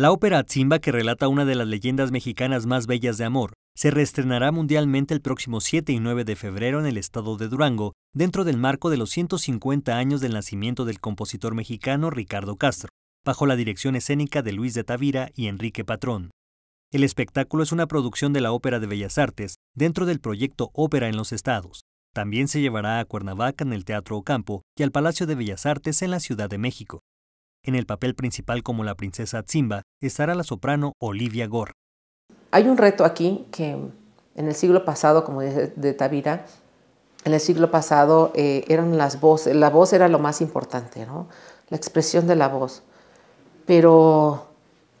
La ópera Zimba, que relata una de las leyendas mexicanas más bellas de amor, se reestrenará mundialmente el próximo 7 y 9 de febrero en el estado de Durango, dentro del marco de los 150 años del nacimiento del compositor mexicano Ricardo Castro, bajo la dirección escénica de Luis de Tavira y Enrique Patrón. El espectáculo es una producción de la Ópera de Bellas Artes dentro del proyecto Ópera en los Estados. También se llevará a Cuernavaca en el Teatro Ocampo y al Palacio de Bellas Artes en la Ciudad de México. En el papel principal como la princesa zimba estará la soprano Olivia Gore. Hay un reto aquí que en el siglo pasado, como dice de Tavira, en el siglo pasado eh, eran las voces, la voz era lo más importante, ¿no? la expresión de la voz. Pero,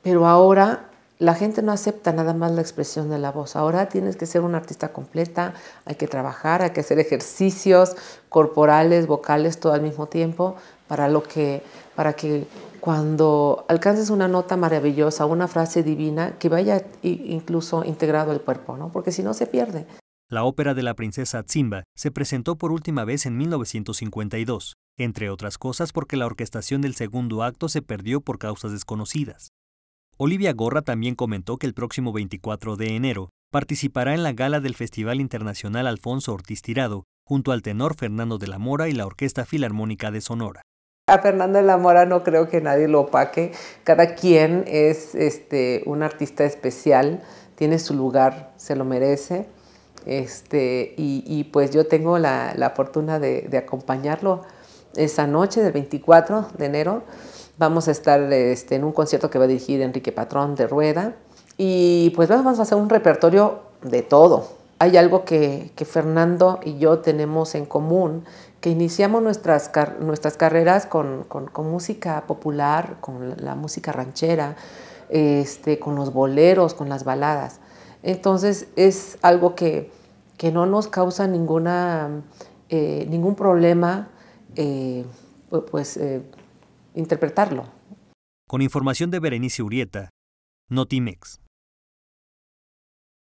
pero ahora la gente no acepta nada más la expresión de la voz. Ahora tienes que ser una artista completa, hay que trabajar, hay que hacer ejercicios corporales, vocales, todo al mismo tiempo, para lo que para que cuando alcances una nota maravillosa, una frase divina, que vaya incluso integrado el cuerpo, ¿no? porque si no se pierde. La ópera de la princesa Tsimba se presentó por última vez en 1952, entre otras cosas porque la orquestación del segundo acto se perdió por causas desconocidas. Olivia Gorra también comentó que el próximo 24 de enero participará en la gala del Festival Internacional Alfonso Ortiz Tirado, junto al tenor Fernando de la Mora y la Orquesta Filarmónica de Sonora. A Fernando de la Mora no creo que nadie lo opaque. Cada quien es este, un artista especial, tiene su lugar, se lo merece. Este, y, pues yo tengo la, fortuna de, acompañarlo esa noche del 24 de enero. Vamos a estar este, en un concierto que va a dirigir Enrique Patrón de Rueda. Y pues vamos a hacer un repertorio de todo, hay algo que, Fernando y yo tenemos en común, que iniciamos nuestras, nuestras carreras con, música popular, con la música ranchera, este, con los boleros, con las baladas. Entonces es algo que, que no nos causa ninguna, eh, ningún problema eh, pues, eh, interpretarlo. Con información de Berenice Urieta, Notimex.